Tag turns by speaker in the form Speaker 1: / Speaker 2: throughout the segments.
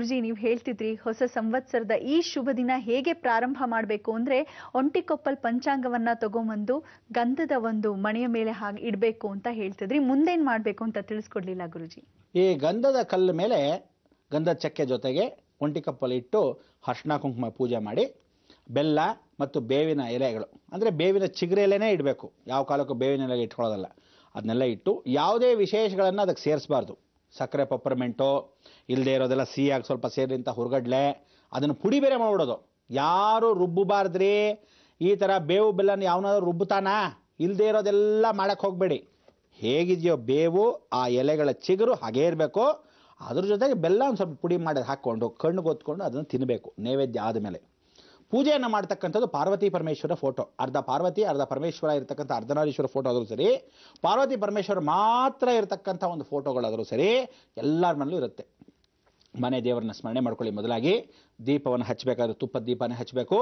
Speaker 1: ಗುರುಜಿ ನೀವು ಹೇಳ್ತಿದ್ರಿ ಹೊಸ ಸಂವತ್ಸರದ ಈ ಶುಭ ದಿನ ಹೇಗೆ ಪ್ರಾರಂಭ ಮಾಡಬೇಕು ಅಂದ್ರೆ ಒಂಟಿಕೊಪ್ಪಲ್ ಪಂಚಾಂಗವನ್ನ ತಗೊಂಬಂದು ಗಂಧದ ಒಂದು ಮಣಿಯ ಮೇಲೆ ಹಾಗೆ ಇಡಬೇಕು ಅಂತ ಹೇಳ್ತಿದ್ರಿ ಮುಂದೇನ್ ಮಾಡಬೇಕು ಅಂತ ತಿಳಿಸ್ಕೊಡ್ಲಿಲ್ಲ ಗುರುಜಿ
Speaker 2: ಈ ಗಂಧದ ಕಲ್ಲ ಮೇಲೆ ಗಂಧದ ಚಕ್ಕೆ ಜೊತೆಗೆ ಒಂಟಿಕೊಪ್ಪಲ್ ಇಟ್ಟು ಹರ್ಷಣ ಕುಂಕುಮ ಪೂಜೆ ಮಾಡಿ ಬೆಲ್ಲ ಮತ್ತು ಬೇವಿನ ಎಲೆಗಳು ಅಂದ್ರೆ ಬೇವಿನ ಚಿಗುರೆ ಇಡಬೇಕು ಯಾವ ಕಾಲಕ್ಕೂ ಬೇವಿನ ಎಲೆ ಇಟ್ಕೊಳ್ಳೋದಲ್ಲ ಅದನ್ನೆಲ್ಲ ಇಟ್ಟು ಯಾವುದೇ ವಿಶೇಷಗಳನ್ನು ಅದಕ್ಕೆ ಸೇರಿಸಬಾರ್ದು ಸಕ್ಕರೆ ಪಪ್ಪರ್ಮೆಂಟು ಇಲ್ಲದೆ ಇರೋದೆಲ್ಲ ಸಿಹಿಯಾಗಿ ಸ್ವಲ್ಪ ಸೇರಿದಂಥ ಹುರ್ಗಡ್ಲೆ ಅದನ್ನು ಪುಡಿ ಬೇರೆ ಮಾಡಿಬಿಡೋದು ಯಾರು ರುಬ್ಬಬಾರ್ದ್ರಿ ಈ ಥರ ಬೇವು ಬೆಲ್ಲನ ಯಾವನಾದ್ರೂ ರುಬ್ಬುತ್ತಾನಾ ಇಲ್ಲದೆ ಇರೋದೆಲ್ಲ ಮಾಡೋಕ್ಕೆ ಹೋಗಬೇಡಿ ಹೇಗಿದೆಯೋ ಬೇವು ಆ ಎಲೆಗಳ ಚಿಗುರು ಹಾಗೇ ಇರಬೇಕು ಅದ್ರ ಜೊತೆಗೆ ಬೆಲ್ಲ ಒಂದು ಸ್ವಲ್ಪ ಪುಡಿ ಮಾಡಿ ಹಾಕ್ಕೊಂಡು ಕಣ್ಣು ಗೊತ್ಕೊಂಡು ಅದನ್ನು ತಿನ್ನಬೇಕು ನೈವೇದ್ಯ ಆದಮೇಲೆ ಪೂಜೆಯನ್ನು ಮಾಡ್ತಕ್ಕಂಥದ್ದು ಪಾರ್ವತಿ ಪರಮೇಶ್ವರ ಫೋಟೋ ಅರ್ಧ ಪಾರ್ವತಿ ಅರ್ಧ ಪರಮೇಶ್ವರ ಇರತಕ್ಕಂಥ ಅರ್ಧನಾರೀಶ್ವರ ಫೋಟೋ ಆದರೂ ಸರಿ ಪಾರ್ವತಿ ಪರಮೇಶ್ವರ ಮಾತ್ರ ಇರತಕ್ಕಂಥ ಒಂದು ಫೋಟೋಗಳಾದರೂ ಸರಿ ಎಲ್ಲರ ಮನೆಯಲ್ಲೂ ಇರುತ್ತೆ ಮನೆ ದೇವರನ್ನ ಸ್ಮರಣೆ ಮಾಡ್ಕೊಳ್ಳಿ ಮೊದಲಾಗಿ ದೀಪವನ್ನು ಹಚ್ಚಬೇಕಾದ್ರೆ ತುಪ್ಪದ ದೀಪನೇ ಹಚ್ಚಬೇಕು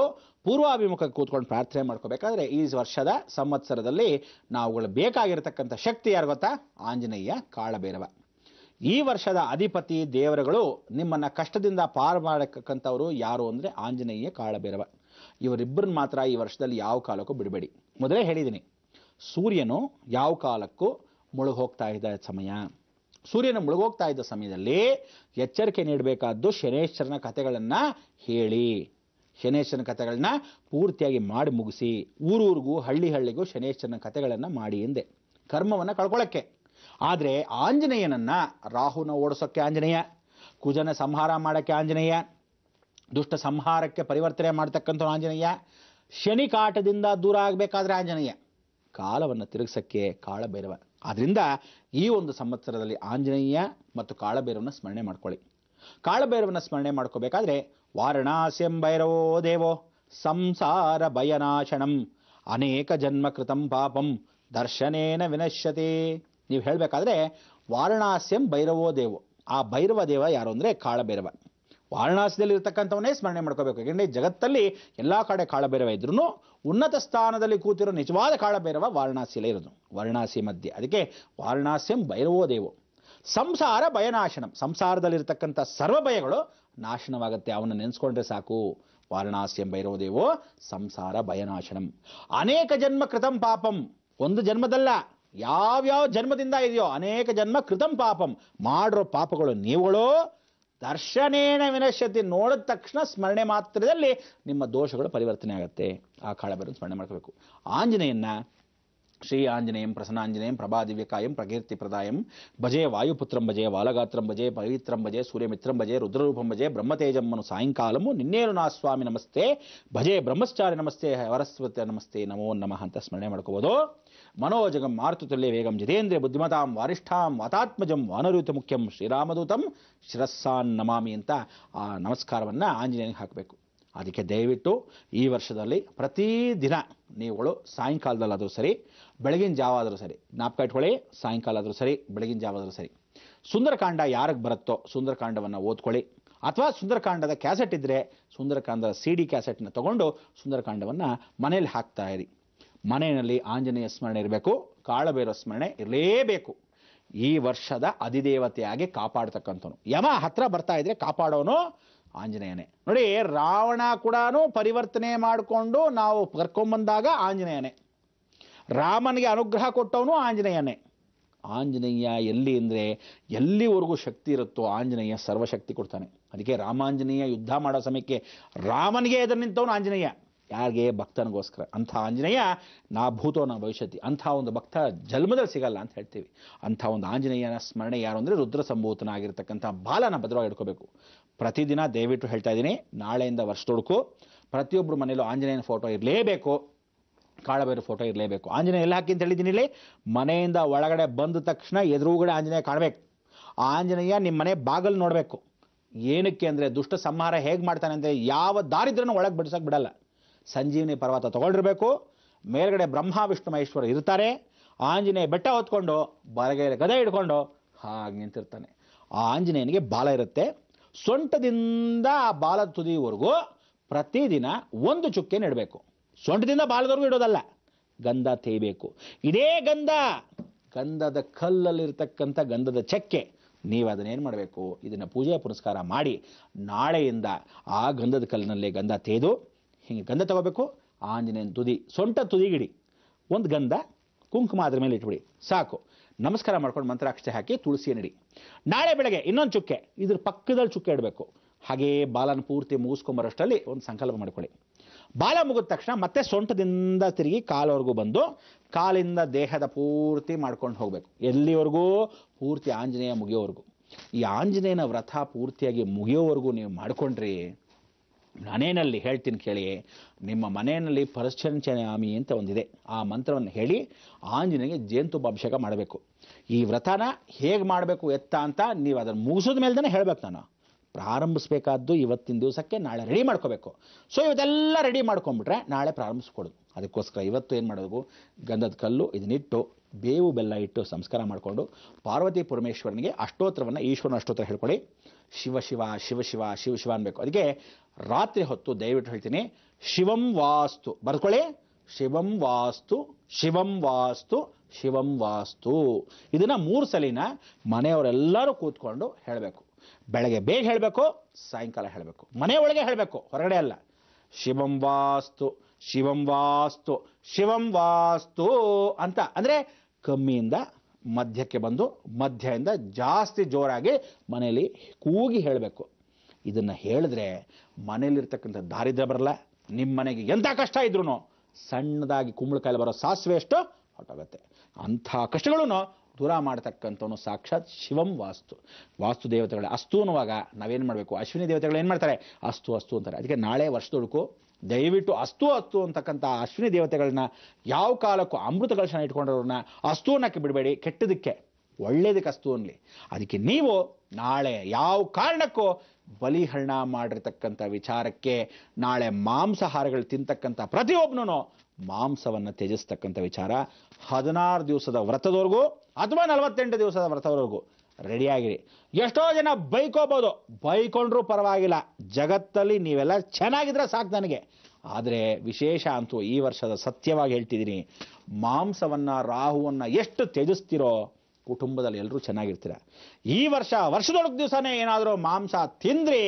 Speaker 2: ಪೂರ್ವಾಭಿಮುಖಕ್ಕೆ ಕೂತ್ಕೊಂಡು ಪ್ರಾರ್ಥನೆ ಮಾಡ್ಕೋಬೇಕಾದ್ರೆ ಈ ವರ್ಷದ ಸಂವತ್ಸರದಲ್ಲಿ ನಾವುಗಳು ಬೇಕಾಗಿರತಕ್ಕಂಥ ಶಕ್ತಿ ಯಾರು ಗೊತ್ತಾ ಆಂಜನೇಯ ಕಾಳಬೇರವ ಈ ವರ್ಷದ ಅಧಿಪತಿ ದೇವರುಗಳು ನಿಮ್ಮನ್ನು ಕಷ್ಟದಿಂದ ಪಾರು ಮಾಡಕ್ಕಂಥವ್ರು ಯಾರು ಅಂದರೆ ಆಂಜನೇಯ ಕಾಳಬೇರವ ಇವರಿಬ್ಬರನ್ನ ಮಾತ್ರ ಈ ವರ್ಷದಲ್ಲಿ ಯಾವ ಕಾಲಕ್ಕೂ ಬಿಡಬೇಡಿ ಮೊದಲೇ ಹೇಳಿದ್ದೀನಿ ಸೂರ್ಯನು ಯಾವ ಕಾಲಕ್ಕೂ ಮುಳುಗೋಗ್ತಾ ಇದ್ದ ಸಮಯ ಸೂರ್ಯನ ಮುಳುಗೋಗ್ತಾ ಇದ್ದ ಸಮಯದಲ್ಲಿ ಎಚ್ಚರಿಕೆ ನೀಡಬೇಕಾದ್ದು ಶನೇಶ್ವರನ ಕಥೆಗಳನ್ನು ಹೇಳಿ ಶನೇಶ್ವರನ ಕಥೆಗಳನ್ನ ಪೂರ್ತಿಯಾಗಿ ಮಾಡಿ ಮುಗಿಸಿ ಊರೂರಿಗೂ ಹಳ್ಳಿ ಹಳ್ಳಿಗೂ ಶನೇಶ್ವರನ ಕಥೆಗಳನ್ನು ಮಾಡಿ ಎಂದೆ ಕರ್ಮವನ್ನು ಕಳ್ಕೊಳ್ಳೋಕ್ಕೆ ಆದರೆ ಆಂಜನೇಯನನ್ನು ರಾಹುನ ಓಡಿಸೋಕ್ಕೆ ಆಂಜನೇಯ ಕುಜನ ಸಂಹಾರ ಮಾಡೋಕ್ಕೆ ಆಂಜನೇಯ ದುಷ್ಟ ಸಂಹಾರಕ್ಕೆ ಪರಿವರ್ತನೆ ಮಾಡ್ತಕ್ಕಂಥ ಆಂಜನೇಯ ಶನಿ ಕಾಟದಿಂದ ದೂರ ಆಗಬೇಕಾದ್ರೆ ಆಂಜನೇಯ ಕಾಲವನ್ನು ತಿರುಗಿಸೋಕ್ಕೆ ಕಾಳಬೈರವ ಆದ್ದರಿಂದ ಈ ಒಂದು ಸಂವತ್ಸರದಲ್ಲಿ ಆಂಜನೇಯ ಮತ್ತು ಕಾಳಭೈರವನ ಸ್ಮರಣೆ ಮಾಡ್ಕೊಳ್ಳಿ ಕಾಳಬೈರವನ್ನು ಸ್ಮರಣೆ ಮಾಡ್ಕೋಬೇಕಾದ್ರೆ ವಾರಣಾಸ್ಯಂ ಭೈರವೋ ದೇವೋ ಸಂಸಾರ ಭಯನಾಶನಂ ಅನೇಕ ಜನ್ಮ ಕೃತಂ ಪಾಪಂ ದರ್ಶನೇನ ವಿನಶ್ಯತೆ ನೀವು ಹೇಳಬೇಕಾದ್ರೆ ವಾರಣಾಸ್ಯಂ ಭೈರವೋ ದೇವೋ ಆ ಭೈರವ ದೇವ ಯಾರು ಅಂದರೆ ಕಾಳಭೈರವ ವಾರಣಾಸಿಯಲ್ಲಿ ಇರತಕ್ಕಂಥವನ್ನೇ ಸ್ಮರಣೆ ಮಾಡ್ಕೋಬೇಕು ಯಾಕೆಂದರೆ ಜಗತ್ತಲ್ಲಿ ಎಲ್ಲ ಕಡೆ ಕಾಳಭೈರವ ಇದ್ರೂ ಉನ್ನತ ಸ್ಥಾನದಲ್ಲಿ ಕೂತಿರೋ ನಿಜವಾದ ಕಾಳಭೈರವ ವಾರಣಾಸಿಯಲ್ಲೇ ಇರೋದು ವಾರಣಾಸಿ ಮಧ್ಯೆ ಅದಕ್ಕೆ ವಾರಣಾಸ್ಯಂ ಭೈರವೋ ದೇವೋ ಸಂಸಾರ ಭಯನಾಶನಂ ಸಂಸಾರದಲ್ಲಿರ್ತಕ್ಕಂಥ ಸರ್ವ ಭಯಗಳು ನಾಶನವಾಗುತ್ತೆ ಅವನ್ನು ನೆನೆಸ್ಕೊಂಡ್ರೆ ಸಾಕು ವಾರಣಾಸ್ಯಂ ಭೈರವ ದೇವೋ ಸಂಸಾರ ಭಯನಾಶನಂ ಅನೇಕ ಜನ್ಮ ಕೃತಂ ಪಾಪಂ ಒಂದು ಜನ್ಮದಲ್ಲ ಯಾವ್ಯಾವ ಜನ್ಮದಿಂದ ಇದೆಯೋ ಅನೇಕ ಜನ್ಮ ಕೃತಂ ಪಾಪಂ ಮಾಡಿರೋ ಪಾಪಗಳು ನೀವುಗಳು ದರ್ಶನೇನ ವಿನಶ್ಯತಿ ನೋಡಿದ ತಕ್ಷಣ ಸ್ಮರಣೆ ಮಾತ್ರದಲ್ಲಿ ನಿಮ್ಮ ದೋಷಗಳು ಪರಿವರ್ತನೆ ಆಗುತ್ತೆ ಆ ಕಾಳಬರನ್ನು ಸ್ಮರಣೆ ಮಾಡ್ಕೋಬೇಕು ಆಂಜನೇಯನ್ನ ಶ್ರೀ ಆಂಜನೇಯಂ ಪ್ರಸನ್ನಾಂಜನೇಯಂ ಪ್ರಭಾದಿವ್ಯಕಾಯಂ ಪ್ರಕೀರ್ತಿ ಪ್ರದಾಯಂ ಭಜೆ ವಾಯುಪುತ್ರಂ ಭಜೆ ವಾಲಗಾತ್ರಂ ಭಜೆ ಪವಿತ್ರಂ ಭಜೆ ಸೂರ್ಯಮಿತ್ರಂ ಭಜೆ ರುದ್ರರೂಪಂ ಭಜೆ ಬ್ರಹ್ಮತೇಜಮ್ಮನು ಸಾಯಂಕಾಲಮು ನಿನ್ನೇನು ನಾ ಸ್ವಾಮಿ ನಮಸ್ತೆ ಭಜೆ ಬ್ರಹ್ಮಚಾರಿ ನಮಸ್ತೆ ವರಸ್ವತಿ ನಮಸ್ತೆ ನಮೋ ನಮಃ ಅಂತ ಸ್ಮರಣೆ ಮಾಡ್ಕೋಬೋದು మనోజగం మారుతుతుల్య ವೇಗಂ జితేంద్రియ బుద్ధిమతాం వారిష్టాం ಮತಾತ್ಮಜಂ ವನರುತ ಮುಖ್ಯಂ ಶ್ರೀರಾಮದೂತಂ ಶಿರಸ್ಸಾನ್ ನಮಾಮಿ ಅಂತ ಆ ನಮಸ್ಕಾರವನ್ನು ಆಂಜನೇಯನಿಗೆ ಹಾಕಬೇಕು ಅದಕ್ಕೆ ದಯವಿಟ್ಟು ಈ ವರ್ಷದಲ್ಲಿ ಪ್ರತಿದಿನ ನೀವುಗಳು ಸಾಯಂಕಾಲದಲ್ಲಾದರೂ ಸರಿ ಬೆಳಗಿನ ಜಾವ ಆದರೂ ಸರಿ ಜ್ಞಾಪಕ ಇಟ್ಕೊಳ್ಳಿ ಸಾಯಂಕಾಲ ಆದರೂ ಸರಿ ಬೆಳಗಿನ ಜಾವ ಆದರೂ ಸರಿ ಸುಂದರಕಾಂಡ ಯಾರಿಗೆ ಬರುತ್ತೋ ಸುಂದರಕಾಂಡವನ್ನು ಓದ್ಕೊಳ್ಳಿ ಅಥವಾ ಸುಂದರಕಾಂಡದ ಕ್ಯಾಸೆಟ್ ಇದ್ದರೆ ಸುಂದರಕಾಂಡದ ಸಿ ಡಿ ಕ್ಯಾಸೆಟ್ನ ತೊಗೊಂಡು ಸುಂದರಕಾಂಡವನ್ನು ಮನೆಯಲ್ಲಿ ಹಾಕ್ತಾ ಇರಿ ಮನೆಯಲ್ಲಿ ಆಂಜನೇಯ ಸ್ಮರಣೆ ಇರಬೇಕು ಕಾಳಬೇರ ಸ್ಮರಣೆ ಇರಲೇಬೇಕು ಈ ವರ್ಷದ ಅಧಿದೇವತೆಯಾಗಿ ಕಾಪಾಡ್ತಕ್ಕಂಥವನು ಯಮ ಹತ್ರ ಬರ್ತಾ ಇದ್ರೆ ಕಾಪಾಡೋನು ಆಂಜನೇಯನೇ ನೋಡಿ ರಾವಣ ಕೂಡ ಪರಿವರ್ತನೆ ಮಾಡಿಕೊಂಡು ನಾವು ಕರ್ಕೊಂಬಂದಾಗ ಆಂಜನೇಯನೇ ರಾಮನಿಗೆ ಅನುಗ್ರಹ ಕೊಟ್ಟವನು ಆಂಜನೇಯನೇ ಆಂಜನೇಯ ಎಲ್ಲಿ ಅಂದರೆ ಎಲ್ಲಿವರೆಗೂ ಶಕ್ತಿ ಇರುತ್ತೋ ಆಂಜನೇಯ ಸರ್ವಶಕ್ತಿ ಕೊಡ್ತಾನೆ ಅದಕ್ಕೆ ರಾಮಾಂಜನೇಯ ಯುದ್ಧ ಮಾಡೋ ಸಮಯಕ್ಕೆ ರಾಮನಿಗೆ ಎದುರು ನಿಂತವನು ಆಂಜನೇಯ ಯಾರಿಗೆ ಭಕ್ತನಿಗೋಸ್ಕರ ಅಂಥ ಆಂಜನೇಯ ನಾ ಭೂತೋ ನಾ ಭವಿಷ್ಯತಿ ಅಂಥ ಒಂದು ಭಕ್ತ ಜನ್ಮದಲ್ಲಿ ಸಿಗಲ್ಲ ಅಂತ ಹೇಳ್ತೀವಿ ಅಂಥ ಒಂದು ಆಂಜನೇಯನ ಸ್ಮರಣೆ ಯಾರು ಅಂದರೆ ರುದ್ರ ಸಂಭೂತನಾಗಿರ್ತಕ್ಕಂಥ ಬಾಲನ ಭದ್ರವಾಗಿ ಇಡ್ಕೋಬೇಕು ಪ್ರತಿದಿನ ದಯವಿಟ್ಟು ಹೇಳ್ತಾ ಇದ್ದೀನಿ ನಾಳೆಯಿಂದ ವರ್ಷ ತೊಡಕು ಪ್ರತಿಯೊಬ್ಬರು ಮನೆಯಲ್ಲೂ ಆಂಜನೇಯನ ಫೋಟೋ ಇರಲೇಬೇಕು ಕಾಳಬೇರು ಫೋಟೋ ಇರಲೇಬೇಕು ಆಂಜನೇಯ ಎಲ್ಲ ಹಾಕಿ ಅಂತ ಹೇಳಿದ್ದೀನಿ ಇಲ್ಲಿ ಮನೆಯಿಂದ ಒಳಗಡೆ ಬಂದ ತಕ್ಷಣ ಎದುರುಗಡೆ ಆಂಜನೇಯ ಕಾಣಬೇಕು ಆ ಆಂಜನೇಯ ನಿಮ್ಮ ಮನೆ ಬಾಗಲು ನೋಡಬೇಕು ಏನಕ್ಕೆ ಅಂದರೆ ದುಷ್ಟ ಸಂಹಾರ ಹೇಗೆ ಮಾಡ್ತಾನೆ ಅಂದರೆ ಯಾವ ದಾರಿದ್ರನೂ ಒಳಗೆ ಬಿಡಿಸೋಕೆ ಬಿಡಲ್ಲ ಸಂಜೀವಿನಿ ಪರ್ವತ ತಗೊಂಡಿರಬೇಕು ಮೇಲ್ಗಡೆ ಬ್ರಹ್ಮ ವಿಷ್ಣು ಮಹೇಶ್ವರ ಇರ್ತಾರೆ ಆಂಜನೇಯ ಬೆಟ್ಟ ಹೊತ್ಕೊಂಡು ಬಲಗೈಲಿ ಗದೆ ಹಿಡ್ಕೊಂಡು ಹಾಗೆ ನಿಂತಿರ್ತಾನೆ ಆ ಆಂಜನೇಯನಿಗೆ ಬಾಲ ಇರುತ್ತೆ ಸೊಂಟದಿಂದ ಆ ಬಾಲ ತುದಿವರೆಗೂ ಪ್ರತಿದಿನ ಒಂದು ಚುಕ್ಕೆ ನೆಡಬೇಕು ಸೊಂಟದಿಂದ ಬಾಲದವರೆಗೂ ಇಡೋದಲ್ಲ ಗಂಧ ತೇಯಬೇಕು ಇದೇ ಗಂಧ ಗಂಧದ ಕಲ್ಲಲ್ಲಿರ್ತಕ್ಕಂಥ ಗಂಧದ ಚಕ್ಕೆ ನೀವು ಅದನ್ನೇನು ಮಾಡಬೇಕು ಇದನ್ನು ಪೂಜೆ ಪುನಸ್ಕಾರ ಮಾಡಿ ನಾಳೆಯಿಂದ ಆ ಗಂಧದ ಕಲ್ಲಿನಲ್ಲಿ ಗಂಧ ತೇದು ಹಿಂಗೆ ಗಂಧ ತಗೋಬೇಕು ಆಂಜನೇಯನ ತುದಿ ಸೊಂಟ ತುದಿಗಿಡಿ ಒಂದು ಗಂಧ ಕುಂಕುಮ ಅದ್ರ ಮೇಲೆ ಇಟ್ಬಿಡಿ ಸಾಕು ನಮಸ್ಕಾರ ಮಾಡ್ಕೊಂಡು ಮಂತ್ರಾಕ್ಷತೆ ಹಾಕಿ ತುಳಸಿ ನಡಿ ನಾಳೆ ಬೆಳಗ್ಗೆ ಇನ್ನೊಂದು ಚುಕ್ಕೆ ಇದ್ರ ಪಕ್ಕದಲ್ಲಿ ಚುಕ್ಕೆ ಇಡಬೇಕು ಹಾಗೇ ಬಾಲನ ಪೂರ್ತಿ ಮುಗಿಸ್ಕೊಂಬರೋಷ್ಟರಲ್ಲಿ ಒಂದು ಸಂಕಲ್ಪ ಮಾಡ್ಕೊಳ್ಳಿ ಬಾಲ ಮುಗಿದ ತಕ್ಷಣ ಮತ್ತೆ ಸೊಂಟದಿಂದ ತಿರುಗಿ ಕಾಲವರೆಗೂ ಬಂದು ಕಾಲಿಂದ ದೇಹದ ಪೂರ್ತಿ ಮಾಡ್ಕೊಂಡು ಹೋಗಬೇಕು ಎಲ್ಲಿವರೆಗೂ ಪೂರ್ತಿ ಆಂಜನೇಯ ಮುಗಿಯೋವರೆಗೂ ಈ ಆಂಜನೇಯನ ವ್ರತ ಪೂರ್ತಿಯಾಗಿ ಮುಗಿಯೋವರೆಗೂ ನೀವು ಮಾಡಿಕೊಂಡ್ರಿ ಮನೆಯಲ್ಲಿ ಹೇಳ್ತೀನಿ ಕೇಳಿ ನಿಮ್ಮ ಮನೆಯಲ್ಲಿ ಪರಶ್ಚಂಚಯಾಮಿ ಅಂತ ಒಂದಿದೆ ಆ ಮಂತ್ರವನ್ನು ಹೇಳಿ ಜೇನುತುಪ್ಪ ಅಭಿಷೇಕ ಮಾಡಬೇಕು ಈ ವ್ರತನ ಹೇಗೆ ಮಾಡಬೇಕು ಎತ್ತ ಅಂತ ನೀವು ಅದನ್ನು ಮುಗಿಸಿದ ಮೇಲೆ ಹೇಳ್ಬೇಕು ನಾನು ಪ್ರಾರಂಭಿಸಬೇಕಾದ್ದು ಇವತ್ತಿನ ದಿವಸಕ್ಕೆ ನಾಳೆ ರೆಡಿ ಮಾಡ್ಕೋಬೇಕು ಸೊ ಇವತ್ತೆಲ್ಲ ರೆಡಿ ಮಾಡ್ಕೊಂಬಿಟ್ರೆ ನಾಳೆ ಪ್ರಾರಂಭಿಸ್ಕೊಡೋದು ಅದಕ್ಕೋಸ್ಕರ ಇವತ್ತು ಏನು ಮಾಡೋದು ಗಂಧದ ಕಲ್ಲು ಇದನ್ನಿಟ್ಟು ಬೇವು ಬೆಲ್ಲ ಇಟ್ಟು ಸಂಸ್ಕಾರ ಮಾಡಿಕೊಂಡು ಪಾರ್ವತಿ ಪರಮೇಶ್ವರನಿಗೆ ಅಷ್ಟೋತ್ತರವನ್ನು ಈಶ್ವರನ ಅಷ್ಟೋತ್ತರ ಹೇಳ್ಕೊಳ್ಳಿ ಶಿವ ಶಿವ ಶಿವ ಶಿವ ಶಿವ ಶಿವ ಅನ್ಬೇಕು ಅದಕ್ಕೆ ರಾತ್ರಿ ಹೊತ್ತು ದಯವಿಟ್ಟು ಹೇಳ್ತೀನಿ ಶಿವಂ ವಾಸ್ತು ಬರ್ಕೊಳ್ಳಿ ಶಿವಂ ವಾಸ್ತು ಶಿವಂ ವಾಸ್ತು ಶಿವಂ ವಾಸ್ತು ಇದನ್ನು ಮೂರು ಸಲಿನ ಮನೆಯವರೆಲ್ಲರೂ ಕೂತ್ಕೊಂಡು ಹೇಳಬೇಕು ಬೆಳಗ್ಗೆ ಬೇಗ ಹೇಳಬೇಕು ಸಾಯಂಕಾಲ ಹೇಳಬೇಕು ಮನೆ ಒಳಗೆ ಹೇಳಬೇಕು ಹೊರಗಡೆ ಅಲ್ಲ ಶಿವಂ ವಾಸ್ತು ಶಿವಂ ವಾಸ್ತು ಶಿವಂ ವಾಸ್ತು ಅಂತ ಅಂದರೆ ಕಮ್ಮಿಯಿಂದ ಮಧ್ಯಕ್ಕೆ ಬಂದು ಮಧ್ಯದಿಂದ ಜಾಸ್ತಿ ಜೋರಾಗಿ ಮನೆಯಲ್ಲಿ ಕೂಗಿ ಹೇಳಬೇಕು ಇದನ್ನು ಹೇಳಿದ್ರೆ ಮನೆಯಲ್ಲಿರ್ತಕ್ಕಂಥ ದಾರಿದ್ರ್ಯ ಬರಲ್ಲ ನಿಮ್ಮ ಮನೆಗೆ ಎಂಥ ಕಷ್ಟ ಇದ್ರೂ ಸಣ್ಣದಾಗಿ ಕುಂಬಳಕಾಯಲ್ಲಿ ಬರೋ ಸಾಸಿವೆ ಎಷ್ಟು ಹೊಟ್ಟೋಗುತ್ತೆ ಅಂಥ ಕಷ್ಟಗಳೂ ದೂರ ಮಾಡ್ತಕ್ಕಂಥವನು ಸಾಕ್ಷಾತ್ ಶಿವಂ ವಾಸ್ತು ವಾಸ್ತು ದೇವತೆಗಳ ಅಸ್ತು ಅನ್ನುವಾಗ ನಾವೇನು ಮಾಡಬೇಕು ಅಶ್ವಿನಿ ದೇವತೆಗಳು ಏನು ಮಾಡ್ತಾರೆ ಅಸ್ತು ಅಸ್ತು ಅಂತಾರೆ ಅದಕ್ಕೆ ನಾಳೆ ವರ್ಷದೊಳಕು ದಯವಿಟ್ಟು ಅಸ್ತು ಅಸ್ತು ಅಂತಕ್ಕಂಥ ಅಶ್ವಿನಿ ದೇವತೆಗಳನ್ನ ಯಾವ ಕಾಲಕ್ಕೂ ಅಮೃತ ಕಲಶನ ಇಟ್ಕೊಂಡವ್ರನ್ನ ಅಸ್ತು ಅನ್ನಕ್ಕೆ ಬಿಡಬೇಡಿ ಕೆಟ್ಟದಕ್ಕೆ ಒಳ್ಳೇದಕ್ಕೆ ಅಸ್ತು ಅನ್ನಲಿ ಅದಕ್ಕೆ ನೀವು ನಾಳೆ ಯಾವ ಕಾರಣಕ್ಕೂ ಬಲಿಹರಣ ಮಾಡಿರ್ತಕ್ಕಂಥ ವಿಚಾರಕ್ಕೆ ನಾಳೆ ಮಾಂಸಾಹಾರಗಳು ತಿಂತಕ್ಕಂಥ ಪ್ರತಿಯೊಬ್ಬನೂ ಮಾಂಸವನ್ನು ತ್ಯಜಿಸ್ತಕ್ಕಂಥ ವಿಚಾರ ಹದಿನಾರು ದಿವಸದ ವ್ರತದವರೆಗೂ ಅಥವಾ ನಲವತ್ತೆಂಟು ದಿವಸದ ವ್ರತವರೆಗೂ ರೆಡಿಯಾಗಿರಿ ಎಷ್ಟೋ ಜನ ಬೈಕೋಬೋದು ಬೈಕೊಂಡ್ರೂ ಪರವಾಗಿಲ್ಲ ಜಗತ್ತಲ್ಲಿ ನೀವೆಲ್ಲ ಚೆನ್ನಾಗಿದ್ರೆ ಸಾಕು ನನಗೆ ಆದರೆ ವಿಶೇಷ ಅಂತೂ ಈ ವರ್ಷದ ಸತ್ಯವಾಗಿ ಹೇಳ್ತಿದ್ದೀನಿ ಮಾಂಸವನ್ನು ರಾಹುವನ್ನು ಎಷ್ಟು ತ್ಯಜಿಸ್ತಿರೋ ಕುಟುಂಬದಲ್ಲಿ ಎಲ್ಲರೂ ಚೆನ್ನಾಗಿರ್ತೀರ ಈ ವರ್ಷ ವರ್ಷದೊಳಗೆ ದಿವಸನೇ ಏನಾದರೂ ಮಾಂಸ ತಿಂದ್ರಿ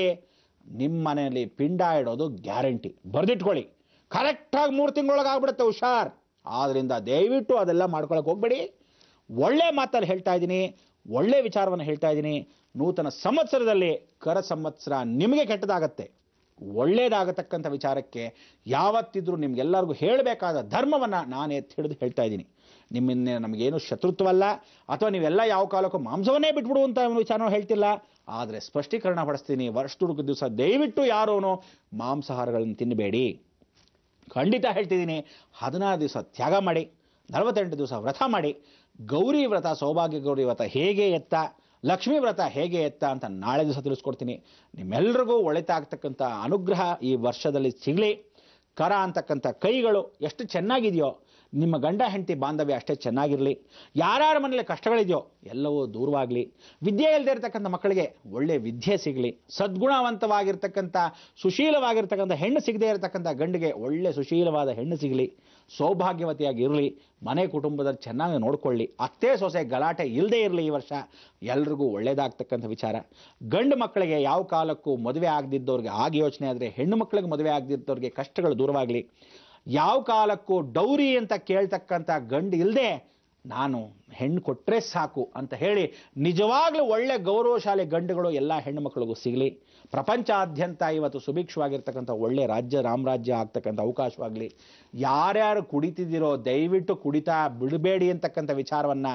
Speaker 2: ನಿಮ್ಮ ಮನೆಯಲ್ಲಿ ಪಿಂಡ ಇಡೋದು ಗ್ಯಾರಂಟಿ ಬರೆದಿಟ್ಕೊಳ್ಳಿ ಕರೆಕ್ಟಾಗಿ ಮೂರು ಆಗ್ಬಿಡುತ್ತೆ ಹುಷಾರ್ ಆದ್ದರಿಂದ ದಯವಿಟ್ಟು ಅದೆಲ್ಲ ಮಾಡ್ಕೊಳಕ್ಕೆ ಹೋಗ್ಬೇಡಿ ಒಳ್ಳೆ ಮಾತಲ್ಲಿ ಹೇಳ್ತಾ ಇದ್ದೀನಿ ಒಳ್ಳೆ ವಿಚಾರವನ್ನು ಹೇಳ್ತಾ ಇದ್ದೀನಿ ನೂತನ ಸಂವತ್ಸರದಲ್ಲಿ ಕರ ಸಂವತ್ಸರ ನಿಮಗೆ ಕೆಟ್ಟದಾಗತ್ತೆ ಒಳ್ಳೇದಾಗತಕ್ಕಂಥ ವಿಚಾರಕ್ಕೆ ಯಾವತ್ತಿದ್ರೂ ನಿಮ್ಗೆಲ್ಲರಿಗೂ ಹೇಳಬೇಕಾದ ಧರ್ಮವನ್ನು ನಾನೇ ಹಿಡಿದು ಹೇಳ್ತಾ ಇದ್ದೀನಿ ನಿಮ್ಮಿಂದ ನಮಗೇನು ಶತ್ರುತ್ವವಲ್ಲ ಅಥವಾ ನೀವೆಲ್ಲ ಯಾವ ಕಾಲಕ್ಕೂ ಮಾಂಸವನ್ನೇ ಬಿಟ್ಬಿಡು ಅಂತ ವಿಚಾರನೂ ಹೇಳ್ತಿಲ್ಲ ಆದರೆ ಸ್ಪಷ್ಟೀಕರಣ ಪಡಿಸ್ತೀನಿ ವರ್ಷದುರ್ಗ ದಿವಸ ದಯವಿಟ್ಟು ಯಾರೋನು ಮಾಂಸಾಹಾರಗಳನ್ನು ತಿನ್ನಬೇಡಿ ಖಂಡಿತ ಹೇಳ್ತಿದ್ದೀನಿ ಹದಿನಾರು ದಿವಸ ತ್ಯಾಗ ಮಾಡಿ ನಲವತ್ತೆಂಟು ದಿವಸ ವ್ರತ ಮಾಡಿ ಗೌರಿ ವ್ರತ ಸೌಭಾಗ್ಯ ಗೌರಿ ವ್ರತ ಹೇಗೆ ಎತ್ತ ಲಕ್ಷ್ಮೀ ವ್ರತ ಹೇಗೆ ಎತ್ತ ಅಂತ ನಾಳೆ ದಿವಸ ತಿಳಿಸ್ಕೊಡ್ತೀನಿ ನಿಮ್ಮೆಲ್ರಿಗೂ ಒಳಿತಾಗ್ತಕ್ಕಂಥ ಅನುಗ್ರಹ ಈ ವರ್ಷದಲ್ಲಿ ಸಿಗಲಿ ಕರ ಅಂತಕ್ಕಂಥ ಕೈಗಳು ಎಷ್ಟು ಚೆನ್ನಾಗಿದೆಯೋ ನಿಮ್ಮ ಗಂಡ ಹೆಂಡತಿ ಬಾಂಧವ್ಯ ಅಷ್ಟೇ ಚೆನ್ನಾಗಿರಲಿ ಯಾರ್ಯಾರ ಮನೇಲಿ ಕಷ್ಟಗಳಿದೆಯೋ ಎಲ್ಲವೂ ದೂರವಾಗಲಿ ವಿದ್ಯೆ ಇಲ್ಲದೆ ಇರತಕ್ಕಂಥ ಮಕ್ಕಳಿಗೆ ಒಳ್ಳೆಯ ವಿದ್ಯೆ ಸಿಗಲಿ ಸದ್ಗುಣವಂತವಾಗಿರ್ತಕ್ಕಂಥ ಸುಶೀಲವಾಗಿರ್ತಕ್ಕಂಥ ಹೆಣ್ಣು ಸಿಗದೇ ಇರತಕ್ಕಂಥ ಗಂಡಿಗೆ ಒಳ್ಳೆ ಸುಶೀಲವಾದ ಹೆಣ್ಣು ಸಿಗಲಿ ಸೌಭಾಗ್ಯವತಿಯಾಗಿರಲಿ ಮನೆ ಕುಟುಂಬದಲ್ಲಿ ಚೆನ್ನಾಗಿ ನೋಡಿಕೊಳ್ಳಿ ಅತ್ತೆ ಸೊಸೆ ಗಲಾಟೆ ಇಲ್ಲದೆ ಇರಲಿ ಈ ವರ್ಷ ಎಲ್ರಿಗೂ ಒಳ್ಳೆಯದಾಗ್ತಕ್ಕಂಥ ವಿಚಾರ ಗಂಡು ಮಕ್ಕಳಿಗೆ ಯಾವ ಕಾಲಕ್ಕೂ ಮದುವೆ ಆಗದಿದ್ದವ್ರಿಗೆ ಆಗಿ ಯೋಚನೆ ಆದರೆ ಹೆಣ್ಣು ಮಕ್ಕಳಿಗೆ ಮದುವೆ ಆಗದಿದ್ದವ್ರಿಗೆ ಕಷ್ಟಗಳು ದೂರವಾಗಲಿ ಯಾವ ಕಾಲಕ್ಕೂ ಡೌರಿ ಅಂತ ಕೇಳ್ತಕ್ಕಂಥ ಗಂಡು ಇಲ್ಲದೆ ನಾನು ಹೆಣ್ಣು ಕೊಟ್ಟರೆ ಸಾಕು ಅಂತ ಹೇಳಿ ನಿಜವಾಗಲೂ ಒಳ್ಳೆ ಗೌರವಶಾಲೆ ಗಂಡುಗಳು ಎಲ್ಲ ಹೆಣ್ಣು ಮಕ್ಕಳಿಗೂ ಸಿಗಲಿ ಪ್ರಪಂಚಾದ್ಯಂತ ಇವತ್ತು ಸುಭಿಕ್ಷವಾಗಿರ್ತಕ್ಕಂಥ ಒಳ್ಳೆ ರಾಜ್ಯ ರಾಮರಾಜ್ಯ ಆಗ್ತಕ್ಕಂಥ ಅವಕಾಶವಾಗಲಿ ಯಾರ್ಯಾರು ಕುಡಿತಿದ್ದೀರೋ ದಯವಿಟ್ಟು ಕುಡಿತಾ ಬಿಡಬೇಡಿ ಅಂತಕ್ಕಂಥ ವಿಚಾರವನ್ನು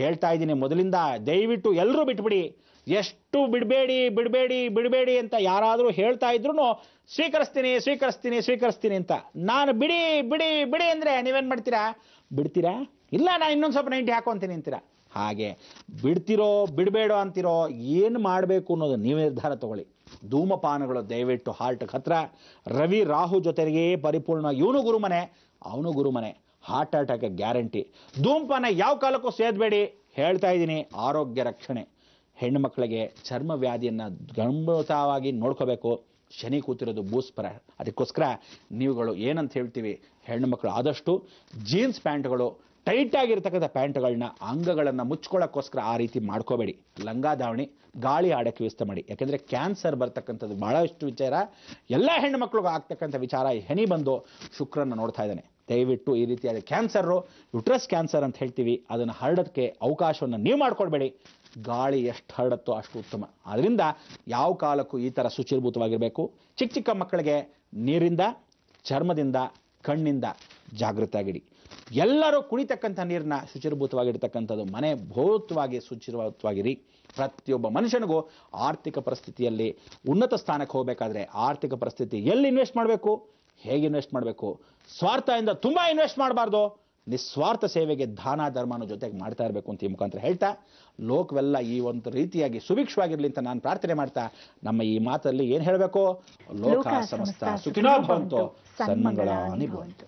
Speaker 2: ಹೇಳ್ತಾ ಇದ್ದೀನಿ ಮೊದಲಿಂದ ದಯವಿಟ್ಟು ಎಲ್ಲರೂ ಬಿಟ್ಬಿಡಿ ಎಷ್ಟು ಬಿಡಬೇಡಿ ಬಿಡಬೇಡಿ ಬಿಡಬೇಡಿ ಅಂತ ಯಾರಾದರೂ ಹೇಳ್ತಾ ಇದ್ರು ಸ್ವೀಕರಿಸ್ತೀನಿ ಸ್ವೀಕರಿಸ್ತೀನಿ ಸ್ವೀಕರಿಸ್ತೀನಿ ಅಂತ ನಾನು ಬಿಡಿ ಬಿಡಿ ಬಿಡಿ ಅಂದರೆ ನೀವೇನು ಮಾಡ್ತೀರಾ ಬಿಡ್ತೀರಾ ಇಲ್ಲ ನಾನು ಇನ್ನೊಂದು ಸ್ವಲ್ಪ ನೈಂಟಿ ಅಂತೀನಿ ಅಂತೀರ ಹಾಗೆ ಬಿಡ್ತಿರೋ ಬಿಡಬೇಡ ಅಂತಿರೋ ಏನು ಮಾಡಬೇಕು ಅನ್ನೋದು ನೀವು ನಿರ್ಧಾರ ತಗೊಳ್ಳಿ ಧೂಮಪಾನಗಳು ದಯವಿಟ್ಟು ಹಾರ್ಟ್ ಹತ್ರ ರವಿ ರಾಹು ಜೊತೆಗೆ ಪರಿಪೂರ್ಣ ಇವನು ಗುರುಮನೆ ಅವನು ಗುರುಮನೆ ಹಾರ್ಟ್ ಅಟ್ಯಾಕ್ ಗ್ಯಾರಂಟಿ ಧೂಮಪಾನ ಯಾವ ಕಾಲಕ್ಕೂ ಸೇದಬೇಡಿ ಹೇಳ್ತಾ ಇದ್ದೀನಿ ಆರೋಗ್ಯ ರಕ್ಷಣೆ ಹೆಣ್ಣು ಚರ್ಮ ವ್ಯಾಧಿಯನ್ನು ಗಂಭೀರವಾಗಿ ನೋಡ್ಕೋಬೇಕು ಶನಿ ಕೂತಿರೋದು ಭೂಸ್ಪರ ಅದಕ್ಕೋಸ್ಕರ ನೀವುಗಳು ಏನಂತ ಹೇಳ್ತೀವಿ ಹೆಣ್ಣು ಮಕ್ಕಳು ಆದಷ್ಟು ಜೀನ್ಸ್ ಪ್ಯಾಂಟ್ಗಳು ಟೈಟ್ ಆಗಿರ್ತಕ್ಕಂಥ ಪ್ಯಾಂಟ್ಗಳನ್ನ ಅಂಗಗಳನ್ನು ಮುಚ್ಕೊಳ್ಳೋಕ್ಕೋಸ್ಕರ ಆ ರೀತಿ ಮಾಡ್ಕೋಬೇಡಿ ಲಂಗ ದಾವಣಿ ಗಾಳಿ ಆಡೋಕ್ಕೆ ವ್ಯವಸ್ಥೆ ಮಾಡಿ ಯಾಕೆಂದರೆ ಕ್ಯಾನ್ಸರ್ ಬರ್ತಕ್ಕಂಥದ್ದು ಭಾಳಷ್ಟು ವಿಚಾರ ಎಲ್ಲ ಹೆಣ್ಣುಮಕ್ಳಿಗೂ ಆಗ್ತಕ್ಕಂಥ ವಿಚಾರ ಹೆಣಿ ಬಂದು ಶುಕ್ರನ ನೋಡ್ತಾ ಇದ್ದಾನೆ ದಯವಿಟ್ಟು ಈ ರೀತಿಯಾದ ಕ್ಯಾನ್ಸರು ಯುಟ್ರಸ್ ಕ್ಯಾನ್ಸರ್ ಅಂತ ಹೇಳ್ತೀವಿ ಅದನ್ನು ಹರಡೋದಕ್ಕೆ ಅವಕಾಶವನ್ನು ನೀವು ಮಾಡ್ಕೊಡ್ಬೇಡಿ ಗಾಳಿ ಎಷ್ಟು ಹರಡುತ್ತೋ ಅಷ್ಟು ಉತ್ತಮ ಆದ್ದರಿಂದ ಯಾವ ಕಾಲಕ್ಕೂ ಈ ಥರ ಶುಚಿರ್ಭೂತವಾಗಿರಬೇಕು ಚಿಕ್ಕ ಚಿಕ್ಕ ಮಕ್ಕಳಿಗೆ ನೀರಿಂದ ಚರ್ಮದಿಂದ ಕಣ್ಣಿಂದ ಜಾಗೃತಾಗಿಡಿ ಎಲ್ಲರೂ ಕುಡಿತಕ್ಕಂಥ ನೀರನ್ನ ಶುಚಿರ್ಭೂತವಾಗಿರ್ತಕ್ಕಂಥದ್ದು ಮನೆ ಭೌತವಾಗಿ ಶುಚಿರ್ಭೂತವಾಗಿರಿ ಪ್ರತಿಯೊಬ್ಬ ಮನುಷ್ಯನಿಗೂ ಆರ್ಥಿಕ ಪರಿಸ್ಥಿತಿಯಲ್ಲಿ ಉನ್ನತ ಸ್ಥಾನಕ್ಕೆ ಹೋಗಬೇಕಾದ್ರೆ ಆರ್ಥಿಕ ಪರಿಸ್ಥಿತಿ ಎಲ್ಲಿ ಇನ್ವೆಸ್ಟ್ ಮಾಡಬೇಕು ಹೇಗೆ ಇನ್ವೆಸ್ಟ್ ಮಾಡಬೇಕು ಸ್ವಾರ್ಥದಿಂದ ತುಂಬ ಇನ್ವೆಸ್ಟ್ ಮಾಡಬಾರ್ದು ನಿಸ್ವಾರ್ಥ ಸೇವೆಗೆ ದಾನ ಧರ್ಮನ ಜೊತೆಗೆ ಮಾಡ್ತಾ ಇರಬೇಕು ಅಂತ ಈ ಮುಖಾಂತರ ಹೇಳ್ತಾ ಲೋಕವೆಲ್ಲ ಈ ಒಂದು ರೀತಿಯಾಗಿ ಸುಭಿಕ್ಷವಾಗಿರಲಿ ಅಂತ ನಾನು ಪ್ರಾರ್ಥನೆ ಮಾಡ್ತಾ ನಮ್ಮ ಈ ಮಾತಲ್ಲಿ ಏನು ಹೇಳಬೇಕು ಲೋಕ ಸಮಸ್ತ ಸುಖಿನೋ ಭವಂತು ಸನ್ಮಂಗಳ ಅನಿಭವಂತು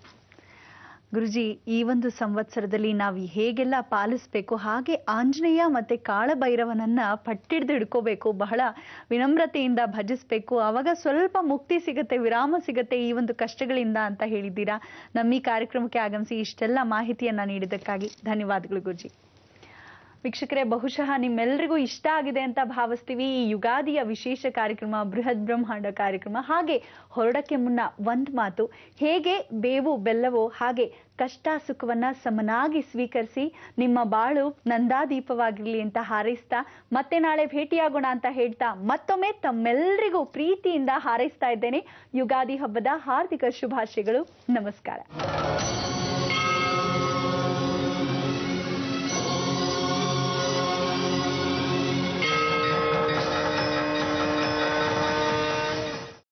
Speaker 1: ಗುರುಜಿ ಈ ಒಂದು ಸಂವತ್ಸರದಲ್ಲಿ ನಾವು ಹೇಗೆಲ್ಲ ಪಾಲಿಸಬೇಕು ಹಾಗೆ ಆಂಜನೇಯ ಮತ್ತು ಕಾಳಭೈರವನನ್ನು ಪಟ್ಟಿಡ್ದು ಹಿಡ್ಕೋಬೇಕು ಬಹಳ ವಿನಮ್ರತೆಯಿಂದ ಭಜಿಸಬೇಕು ಅವಾಗ ಸ್ವಲ್ಪ ಮುಕ್ತಿ ಸಿಗುತ್ತೆ ವಿರಾಮ ಸಿಗುತ್ತೆ ಈ ಒಂದು ಕಷ್ಟಗಳಿಂದ ಅಂತ ಹೇಳಿದ್ದೀರಾ ನಮ್ಮ ಈ ಕಾರ್ಯಕ್ರಮಕ್ಕೆ ಆಗಮಿಸಿ ಇಷ್ಟೆಲ್ಲ ಮಾಹಿತಿಯನ್ನು ನೀಡಿದ್ದಕ್ಕಾಗಿ ಧನ್ಯವಾದಗಳು ಗುರುಜಿ ವೀಕ್ಷಕರೇ ಬಹುಶಃ ನಿಮ್ಮೆಲ್ಲರಿಗೂ ಇಷ್ಟ ಆಗಿದೆ ಅಂತ ಭಾವಿಸ್ತೀವಿ ಈ ಯುಗಾದಿಯ ವಿಶೇಷ ಕಾರ್ಯಕ್ರಮ ಬೃಹತ್ ಬ್ರಹ್ಮಾಂಡ ಕಾರ್ಯಕ್ರಮ ಹಾಗೆ ಹೊರಡಕ್ಕೆ ಮುನ್ನ ಒಂದ್ ಮಾತು ಹೇಗೆ ಬೇವು ಬೆಲ್ಲವೋ ಹಾಗೆ ಕಷ್ಟ ಸುಖವನ್ನ ಸಮನಾಗಿ ಸ್ವೀಕರಿಸಿ ನಿಮ್ಮ ಬಾಳು ನಂದಾದೀಪವಾಗಿರಲಿ ಅಂತ ಹಾರೈಸ್ತಾ ಮತ್ತೆ ನಾಳೆ ಭೇಟಿಯಾಗೋಣ ಅಂತ ಹೇಳ್ತಾ ಮತ್ತೊಮ್ಮೆ ತಮ್ಮೆಲ್ಲರಿಗೂ ಪ್ರೀತಿಯಿಂದ ಹಾರೈಸ್ತಾ ಇದ್ದೇನೆ ಯುಗಾದಿ ಹಬ್ಬದ ಹಾರ್ದಿಕ ಶುಭಾಶಯಗಳು ನಮಸ್ಕಾರ